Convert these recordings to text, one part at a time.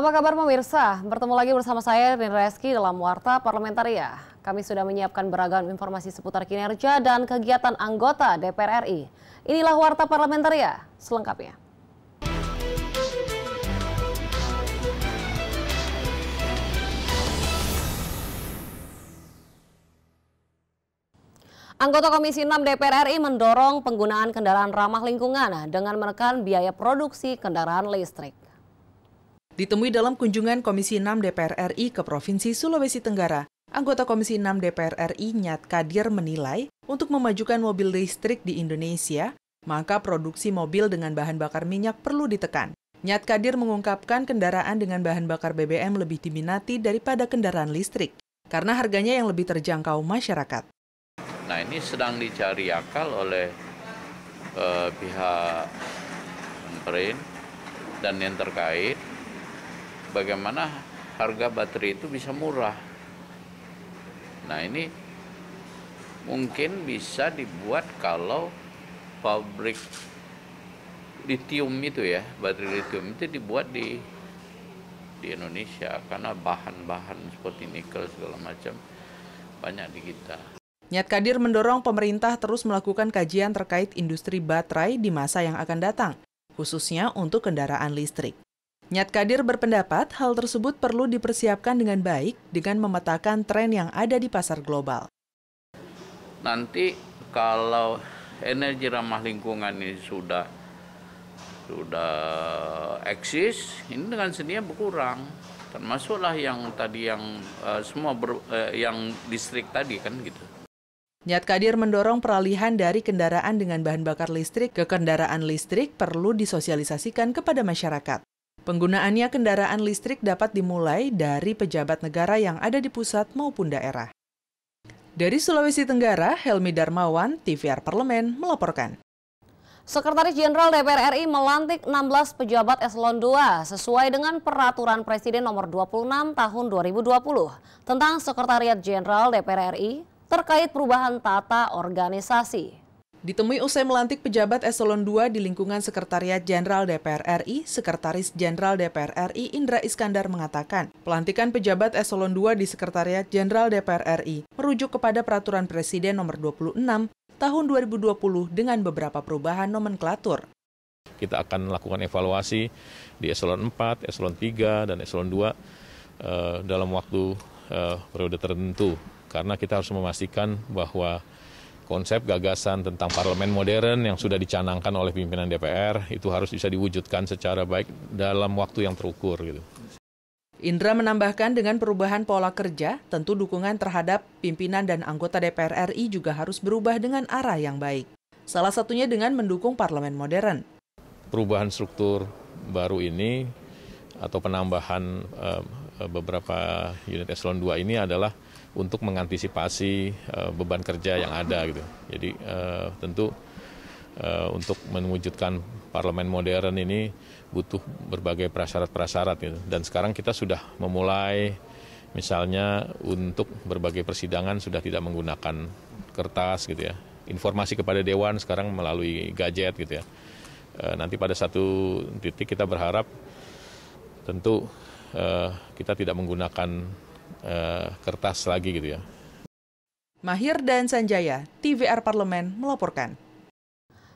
Apa kabar pemirsa? Bertemu lagi bersama saya Rin Reski dalam Warta Parlementaria. Kami sudah menyiapkan beragam informasi seputar kinerja dan kegiatan anggota DPR RI. Inilah Warta Parlementaria selengkapnya. Anggota Komisi 6 DPR RI mendorong penggunaan kendaraan ramah lingkungan dengan menekan biaya produksi kendaraan listrik. Ditemui dalam kunjungan Komisi 6 DPR RI ke Provinsi Sulawesi Tenggara, anggota Komisi 6 DPR RI Nyat Kadir menilai untuk memajukan mobil listrik di Indonesia, maka produksi mobil dengan bahan bakar minyak perlu ditekan. Nyat Kadir mengungkapkan kendaraan dengan bahan bakar BBM lebih diminati daripada kendaraan listrik, karena harganya yang lebih terjangkau masyarakat. Nah ini sedang dicari akal oleh eh, pihak pemerintah dan yang terkait bagaimana harga baterai itu bisa murah. Nah ini mungkin bisa dibuat kalau pabrik lithium itu ya baterai lithium itu dibuat di di Indonesia karena bahan-bahan seperti nikel segala macam banyak di kita. Nyat Kadir mendorong pemerintah terus melakukan kajian terkait industri baterai di masa yang akan datang, khususnya untuk kendaraan listrik. Nyat Kadir berpendapat hal tersebut perlu dipersiapkan dengan baik dengan memetakan tren yang ada di pasar global. Nanti kalau energi ramah lingkungan ini sudah sudah eksis, ini dengan sendirinya berkurang. Termasuklah yang tadi yang uh, semua ber, uh, yang listrik tadi kan gitu. Niat Kadir mendorong peralihan dari kendaraan dengan bahan bakar listrik ke kendaraan listrik perlu disosialisasikan kepada masyarakat. Penggunaannya kendaraan listrik dapat dimulai dari pejabat negara yang ada di pusat maupun daerah. Dari Sulawesi Tenggara, Helmi Darmawan, TVR Parlemen melaporkan. Sekretaris Jenderal DPR RI melantik 16 pejabat eselon 2 sesuai dengan peraturan Presiden nomor 26 tahun 2020 tentang Sekretariat Jenderal DPR RI terkait perubahan tata organisasi. Ditemui usai melantik pejabat eselon 2 di lingkungan Sekretariat Jenderal DPR RI, Sekretaris Jenderal DPR RI Indra Iskandar mengatakan, pelantikan pejabat eselon 2 di Sekretariat Jenderal DPR RI merujuk kepada Peraturan Presiden Nomor 26 Tahun 2020 dengan beberapa perubahan nomenklatur. Kita akan melakukan evaluasi di eselon 4, eselon 3, dan eselon 2 eh, dalam waktu eh, periode tertentu karena kita harus memastikan bahwa konsep gagasan tentang parlemen modern yang sudah dicanangkan oleh pimpinan DPR itu harus bisa diwujudkan secara baik dalam waktu yang terukur gitu. Indra menambahkan dengan perubahan pola kerja, tentu dukungan terhadap pimpinan dan anggota DPR RI juga harus berubah dengan arah yang baik. Salah satunya dengan mendukung parlemen modern. Perubahan struktur baru ini atau penambahan eh, beberapa unit eselon 2 ini adalah untuk mengantisipasi uh, beban kerja yang ada gitu. Jadi uh, tentu uh, untuk mewujudkan parlemen modern ini butuh berbagai prasyarat-prasyarat gitu. Dan sekarang kita sudah memulai misalnya untuk berbagai persidangan sudah tidak menggunakan kertas gitu ya. Informasi kepada dewan sekarang melalui gadget gitu ya. E, nanti pada satu titik kita berharap tentu e, kita tidak menggunakan Eh, kertas lagi gitu ya. Mahir dan Sanjaya, TVR Parlemen melaporkan.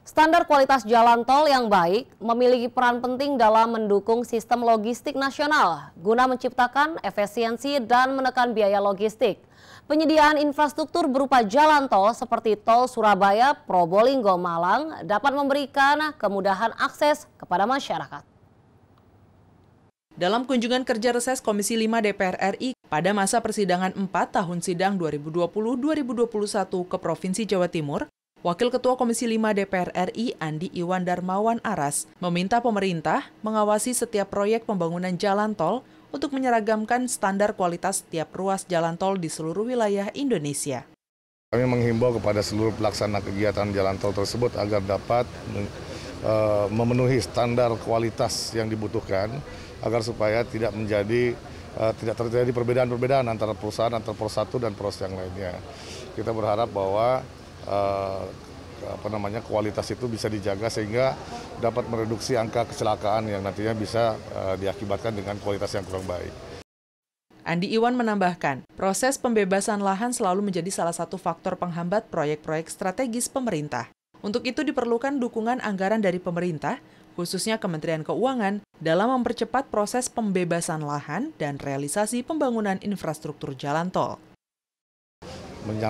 Standar kualitas jalan tol yang baik memiliki peran penting dalam mendukung sistem logistik nasional guna menciptakan efisiensi dan menekan biaya logistik. Penyediaan infrastruktur berupa jalan tol seperti tol Surabaya, Probolinggo, Malang dapat memberikan kemudahan akses kepada masyarakat. Dalam kunjungan kerja reses Komisi 5 DPR RI pada masa persidangan 4 tahun sidang 2020-2021 ke Provinsi Jawa Timur, Wakil Ketua Komisi 5 DPR RI Andi Iwan Darmawan Aras meminta pemerintah mengawasi setiap proyek pembangunan jalan tol untuk menyeragamkan standar kualitas setiap ruas jalan tol di seluruh wilayah Indonesia. Kami menghimbau kepada seluruh pelaksana kegiatan jalan tol tersebut agar dapat eh, memenuhi standar kualitas yang dibutuhkan agar supaya tidak menjadi uh, tidak terjadi perbedaan-perbedaan antara perusahaan antara pros satu dan pros yang lainnya. Kita berharap bahwa uh, apa namanya kualitas itu bisa dijaga sehingga dapat mereduksi angka kecelakaan yang nantinya bisa uh, diakibatkan dengan kualitas yang kurang baik. Andi Iwan menambahkan, proses pembebasan lahan selalu menjadi salah satu faktor penghambat proyek-proyek strategis pemerintah. Untuk itu diperlukan dukungan anggaran dari pemerintah khususnya Kementerian Keuangan, dalam mempercepat proses pembebasan lahan dan realisasi pembangunan infrastruktur jalan tol.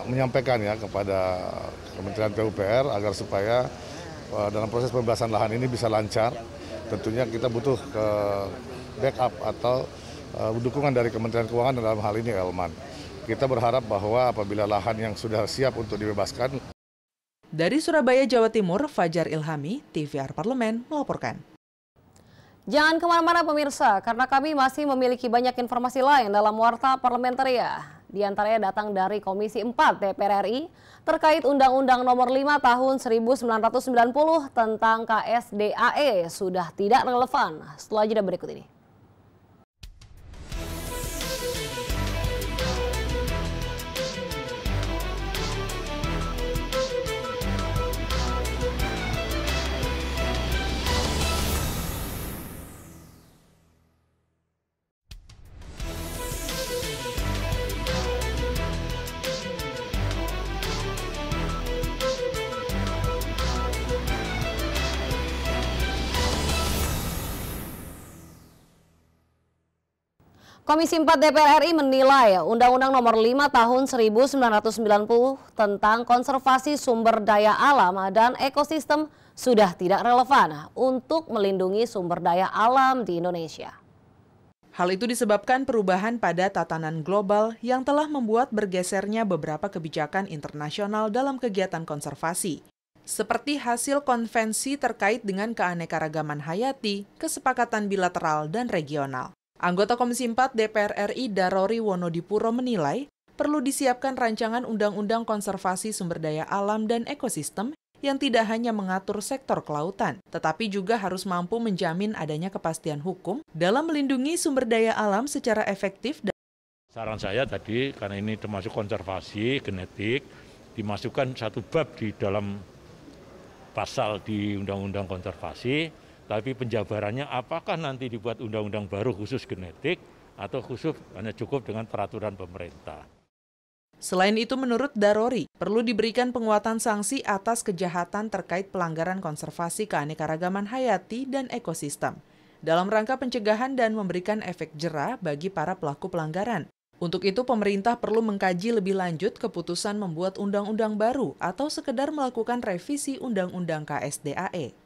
Menyampaikan ya kepada Kementerian PUPR agar supaya eh, dalam proses pembebasan lahan ini bisa lancar, tentunya kita butuh ke backup atau eh, dukungan dari Kementerian Keuangan dalam hal ini Elman. Kita berharap bahwa apabila lahan yang sudah siap untuk dibebaskan dari Surabaya, Jawa Timur, Fajar Ilhami, TVR Parlemen melaporkan. Jangan kemana-mana pemirsa, karena kami masih memiliki banyak informasi lain dalam Warta Parlementaria. Di antaranya datang dari Komisi 4 DPR RI terkait Undang-Undang Nomor 5 Tahun 1990 tentang KSDAE sudah tidak relevan. Setelah jeda berikut ini. Komisi 4 DPR RI menilai Undang-Undang Nomor 5 Tahun 1990 tentang konservasi sumber daya alam dan ekosistem sudah tidak relevan untuk melindungi sumber daya alam di Indonesia. Hal itu disebabkan perubahan pada tatanan global yang telah membuat bergesernya beberapa kebijakan internasional dalam kegiatan konservasi seperti hasil konvensi terkait dengan keanekaragaman hayati, kesepakatan bilateral, dan regional. Anggota Komisi 4 DPR RI Darori Wonodipuro menilai perlu disiapkan rancangan Undang-Undang Konservasi Sumber Daya Alam dan Ekosistem yang tidak hanya mengatur sektor kelautan, tetapi juga harus mampu menjamin adanya kepastian hukum dalam melindungi sumber daya alam secara efektif. Dan... Saran saya tadi, karena ini termasuk konservasi genetik, dimasukkan satu bab di dalam pasal di Undang-Undang Konservasi, tapi penjabarannya apakah nanti dibuat undang-undang baru khusus genetik atau khusus hanya cukup dengan peraturan pemerintah. Selain itu, menurut Darori, perlu diberikan penguatan sanksi atas kejahatan terkait pelanggaran konservasi keanekaragaman hayati dan ekosistem dalam rangka pencegahan dan memberikan efek jerah bagi para pelaku pelanggaran. Untuk itu, pemerintah perlu mengkaji lebih lanjut keputusan membuat undang-undang baru atau sekedar melakukan revisi undang-undang KSDAE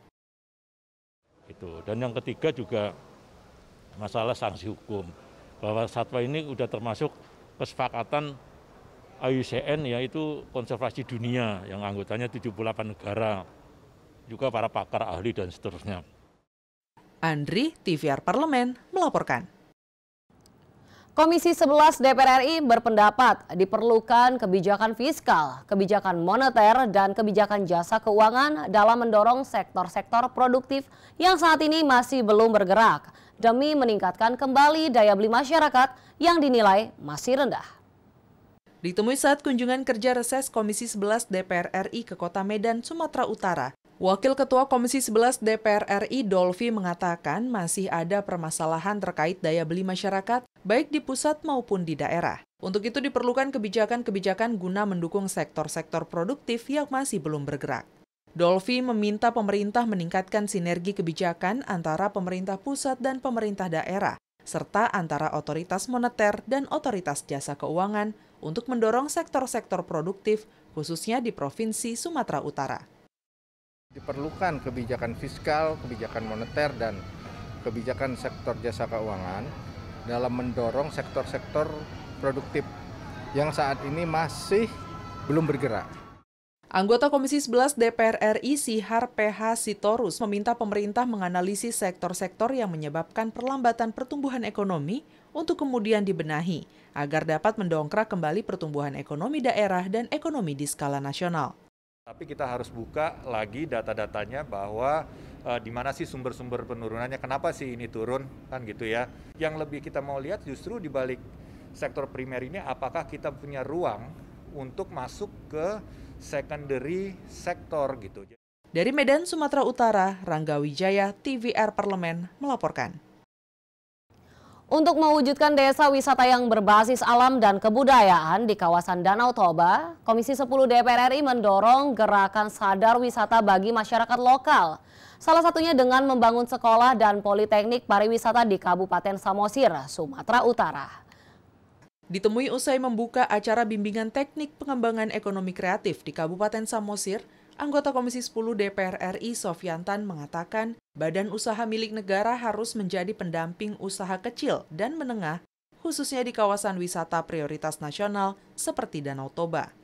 itu dan yang ketiga juga masalah sanksi hukum bahwa satwa ini sudah termasuk kesepakatan IUCN yaitu konservasi dunia yang anggotanya 78 negara juga para pakar ahli dan seterusnya. Andri TVR Parlemen melaporkan. Komisi 11 DPR RI berpendapat diperlukan kebijakan fiskal, kebijakan moneter, dan kebijakan jasa keuangan dalam mendorong sektor-sektor produktif yang saat ini masih belum bergerak demi meningkatkan kembali daya beli masyarakat yang dinilai masih rendah. Ditemui saat kunjungan kerja reses Komisi 11 DPR RI ke Kota Medan, Sumatera Utara, Wakil Ketua Komisi 11 DPR RI Dolfi mengatakan masih ada permasalahan terkait daya beli masyarakat baik di pusat maupun di daerah. Untuk itu diperlukan kebijakan-kebijakan guna mendukung sektor-sektor produktif yang masih belum bergerak. Dolfi meminta pemerintah meningkatkan sinergi kebijakan antara pemerintah pusat dan pemerintah daerah, serta antara otoritas moneter dan otoritas jasa keuangan untuk mendorong sektor-sektor produktif, khususnya di Provinsi Sumatera Utara. Diperlukan kebijakan fiskal, kebijakan moneter, dan kebijakan sektor jasa keuangan dalam mendorong sektor-sektor produktif yang saat ini masih belum bergerak. Anggota Komisi 11 DPR RI Sihar PH Sitorus meminta pemerintah menganalisis sektor-sektor yang menyebabkan perlambatan pertumbuhan ekonomi untuk kemudian dibenahi agar dapat mendongkrak kembali pertumbuhan ekonomi daerah dan ekonomi di skala nasional. Tapi kita harus buka lagi data-datanya bahwa e, di mana sih sumber-sumber penurunannya, kenapa sih ini turun, kan gitu ya. Yang lebih kita mau lihat justru di balik sektor primer ini apakah kita punya ruang untuk masuk ke secondary sektor gitu. Dari Medan, Sumatera Utara, Rangga Wijaya, TVR Parlemen melaporkan. Untuk mewujudkan desa wisata yang berbasis alam dan kebudayaan di kawasan Danau Toba, Komisi 10 DPR RI mendorong gerakan sadar wisata bagi masyarakat lokal. Salah satunya dengan membangun sekolah dan politeknik pariwisata di Kabupaten Samosir, Sumatera Utara. Ditemui usai membuka acara bimbingan teknik pengembangan ekonomi kreatif di Kabupaten Samosir, Anggota Komisi 10 DPR RI Sofiantan mengatakan, badan usaha milik negara harus menjadi pendamping usaha kecil dan menengah, khususnya di kawasan wisata prioritas nasional seperti Danau Toba.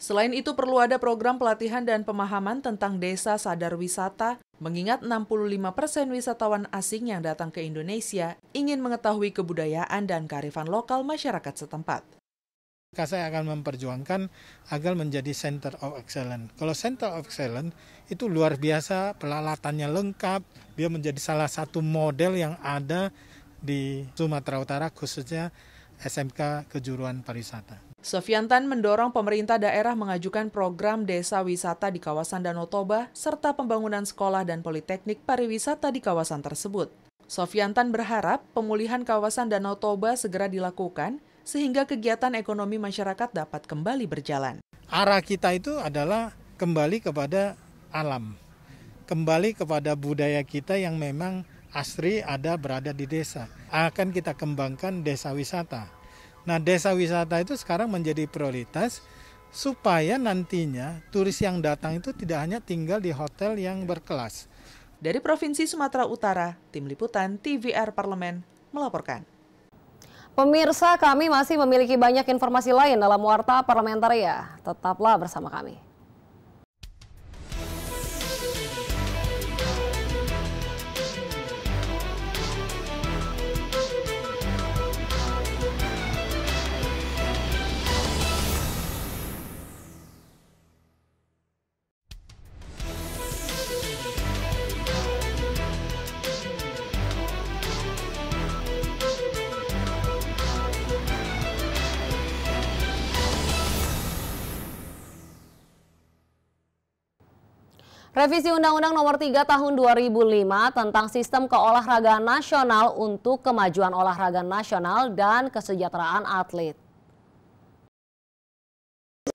Selain itu perlu ada program pelatihan dan pemahaman tentang desa sadar wisata, mengingat 65 persen wisatawan asing yang datang ke Indonesia ingin mengetahui kebudayaan dan kearifan lokal masyarakat setempat maka saya akan memperjuangkan agar menjadi center of excellence. Kalau center of excellence itu luar biasa, peralatannya lengkap, dia menjadi salah satu model yang ada di Sumatera Utara khususnya SMK Kejuruan Pariwisata. Sofian mendorong pemerintah daerah mengajukan program desa wisata di kawasan Danau Toba serta pembangunan sekolah dan politeknik pariwisata di kawasan tersebut. Sofian berharap pemulihan kawasan Danau Toba segera dilakukan sehingga kegiatan ekonomi masyarakat dapat kembali berjalan. Arah kita itu adalah kembali kepada alam, kembali kepada budaya kita yang memang asri ada berada di desa. Akan kita kembangkan desa wisata. Nah, desa wisata itu sekarang menjadi prioritas supaya nantinya turis yang datang itu tidak hanya tinggal di hotel yang berkelas. Dari Provinsi Sumatera Utara, Tim Liputan TVR Parlemen melaporkan. Pemirsa kami masih memiliki banyak informasi lain dalam Warta Parlementer ya. Tetaplah bersama kami. Revisi Undang-Undang Nomor 3 Tahun 2005 tentang Sistem Keolahragaan Nasional untuk Kemajuan Olahraga Nasional dan Kesejahteraan Atlet.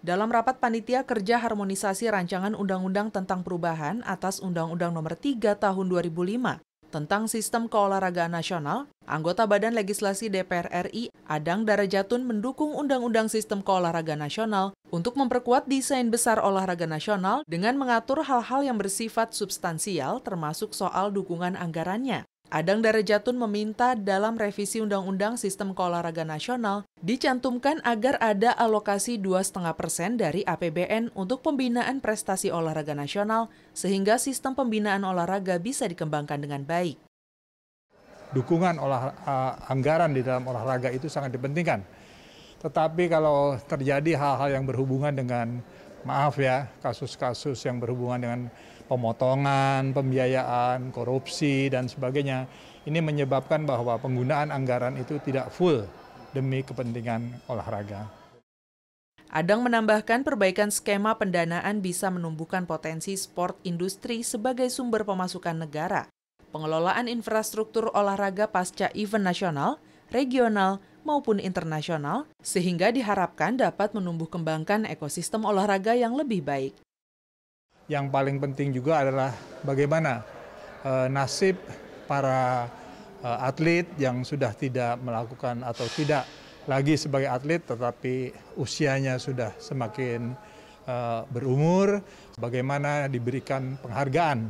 Dalam rapat panitia kerja harmonisasi rancangan undang-undang tentang perubahan atas Undang-Undang Nomor 3 Tahun 2005 tentang sistem keolahragaan nasional, anggota Badan Legislasi DPR RI Adang Darajatun mendukung Undang-Undang Sistem Keolahragaan Nasional untuk memperkuat desain besar olahraga nasional dengan mengatur hal-hal yang bersifat substansial termasuk soal dukungan anggarannya. Adang Darajatun meminta dalam revisi Undang-Undang Sistem Keolahraga Nasional dicantumkan agar ada alokasi 2,5 persen dari APBN untuk pembinaan prestasi olahraga nasional sehingga sistem pembinaan olahraga bisa dikembangkan dengan baik. Dukungan olah, anggaran di dalam olahraga itu sangat dipentingkan. Tetapi kalau terjadi hal-hal yang berhubungan dengan, maaf ya, kasus-kasus yang berhubungan dengan pemotongan, pembiayaan, korupsi, dan sebagainya. Ini menyebabkan bahwa penggunaan anggaran itu tidak full demi kepentingan olahraga. Adang menambahkan perbaikan skema pendanaan bisa menumbuhkan potensi sport industri sebagai sumber pemasukan negara, pengelolaan infrastruktur olahraga pasca event nasional, regional, maupun internasional, sehingga diharapkan dapat menumbuh kembangkan ekosistem olahraga yang lebih baik yang paling penting juga adalah bagaimana eh, nasib para eh, atlet yang sudah tidak melakukan atau tidak lagi sebagai atlet tetapi usianya sudah semakin eh, berumur, bagaimana diberikan penghargaan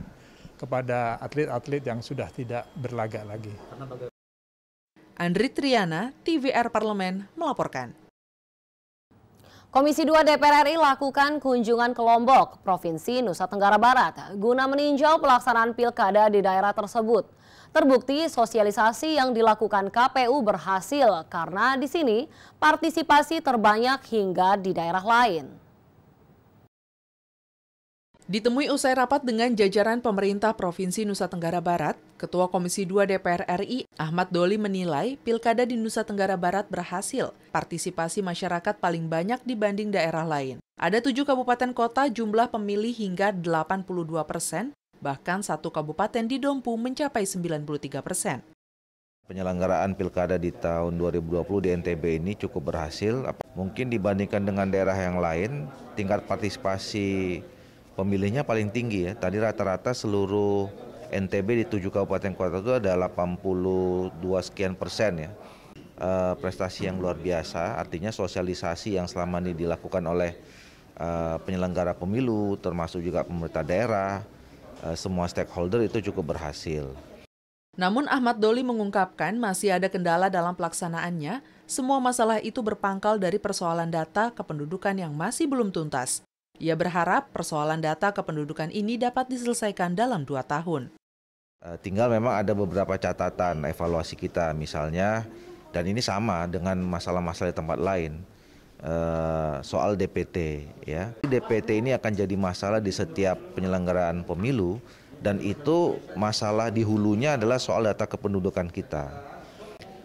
kepada atlet-atlet yang sudah tidak berlagak lagi. Andri Triana, TVR Parlemen melaporkan. Komisi 2 DPR RI lakukan kunjungan ke Lombok, Provinsi Nusa Tenggara Barat, guna meninjau pelaksanaan pilkada di daerah tersebut. Terbukti sosialisasi yang dilakukan KPU berhasil karena di sini partisipasi terbanyak hingga di daerah lain. Ditemui usai rapat dengan jajaran pemerintah Provinsi Nusa Tenggara Barat, Ketua Komisi 2 DPR RI Ahmad Doli menilai pilkada di Nusa Tenggara Barat berhasil, partisipasi masyarakat paling banyak dibanding daerah lain. Ada tujuh kabupaten kota jumlah pemilih hingga 82 persen, bahkan satu kabupaten di Dompu mencapai 93 persen. Penyelenggaraan pilkada di tahun 2020 di NTB ini cukup berhasil. Mungkin dibandingkan dengan daerah yang lain, tingkat partisipasi pemilihnya paling tinggi ya. Tadi rata-rata seluruh NTB di tujuh kabupaten kota itu ada 82 sekian persen ya. E, prestasi yang luar biasa, artinya sosialisasi yang selama ini dilakukan oleh e, penyelenggara pemilu, termasuk juga pemerintah daerah, e, semua stakeholder itu cukup berhasil. Namun Ahmad Doli mengungkapkan masih ada kendala dalam pelaksanaannya, semua masalah itu berpangkal dari persoalan data kependudukan yang masih belum tuntas. Ia berharap persoalan data kependudukan ini dapat diselesaikan dalam dua tahun. Eh, tinggal memang ada beberapa catatan evaluasi kita misalnya, dan ini sama dengan masalah-masalah di tempat lain eh, soal DPT ya. DPT ini akan jadi masalah di setiap penyelenggaraan pemilu dan itu masalah di hulunya adalah soal data kependudukan kita.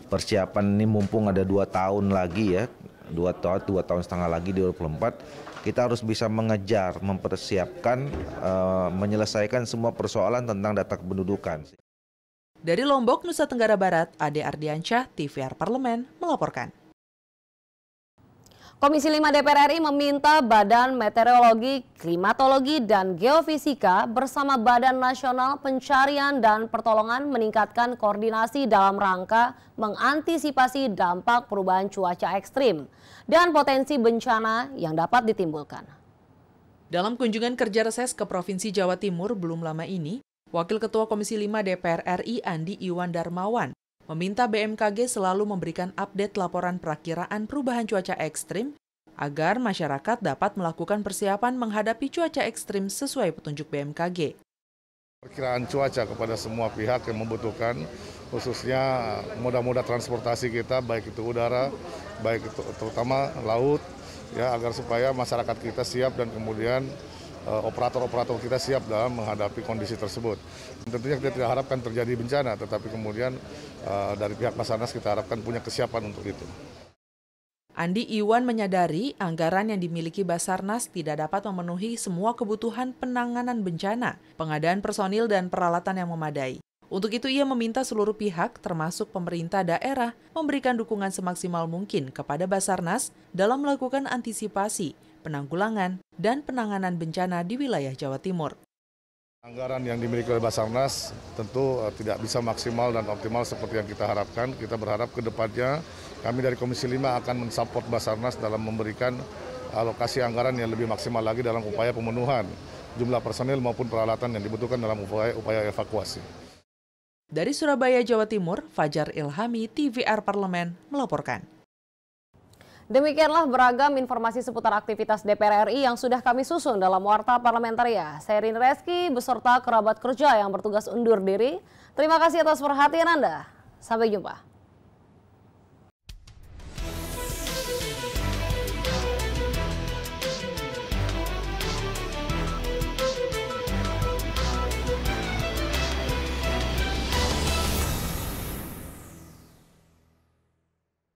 Persiapan ini mumpung ada dua tahun lagi ya, dua tahun dua tahun setengah lagi di 2024 kita harus bisa mengejar, mempersiapkan, uh, menyelesaikan semua persoalan tentang data kependudukan. Dari Lombok, Nusa Tenggara Barat, Ade Ardiansyah, TVR Parlemen, melaporkan. Komisi 5 DPR RI meminta Badan Meteorologi, Klimatologi, dan Geofisika bersama Badan Nasional Pencarian dan Pertolongan meningkatkan koordinasi dalam rangka mengantisipasi dampak perubahan cuaca ekstrim dan potensi bencana yang dapat ditimbulkan. Dalam kunjungan kerja reses ke Provinsi Jawa Timur belum lama ini, Wakil Ketua Komisi 5 DPR RI Andi Iwan Darmawan meminta BMKG selalu memberikan update laporan perakiraan perubahan cuaca ekstrim agar masyarakat dapat melakukan persiapan menghadapi cuaca ekstrim sesuai petunjuk BMKG. Perkiraan cuaca kepada semua pihak yang membutuhkan khususnya moda-moda transportasi kita baik itu udara, baik itu terutama laut ya agar supaya masyarakat kita siap dan kemudian eh, operator-operator uh, kita siap dalam menghadapi kondisi tersebut. Tentunya kita tidak harapkan terjadi bencana, tetapi kemudian uh, dari pihak Basarnas kita harapkan punya kesiapan untuk itu. Andi Iwan menyadari anggaran yang dimiliki Basarnas tidak dapat memenuhi semua kebutuhan penanganan bencana, pengadaan personil dan peralatan yang memadai. Untuk itu ia meminta seluruh pihak termasuk pemerintah daerah memberikan dukungan semaksimal mungkin kepada Basarnas dalam melakukan antisipasi, penanggulangan, dan penanganan bencana di wilayah Jawa Timur. Anggaran yang dimiliki oleh Basarnas tentu eh, tidak bisa maksimal dan optimal seperti yang kita harapkan. Kita berharap ke depannya kami dari Komisi 5 akan mensupport Basarnas dalam memberikan alokasi anggaran yang lebih maksimal lagi dalam upaya pemenuhan jumlah personil maupun peralatan yang dibutuhkan dalam upaya, upaya evakuasi. Dari Surabaya, Jawa Timur, Fajar Ilhami, TVR Parlemen, melaporkan. Demikianlah beragam informasi seputar aktivitas DPR RI yang sudah kami susun dalam Warta Parlementaria. Saya Rin Reski beserta kerabat kerja yang bertugas undur diri. Terima kasih atas perhatian Anda. Sampai jumpa.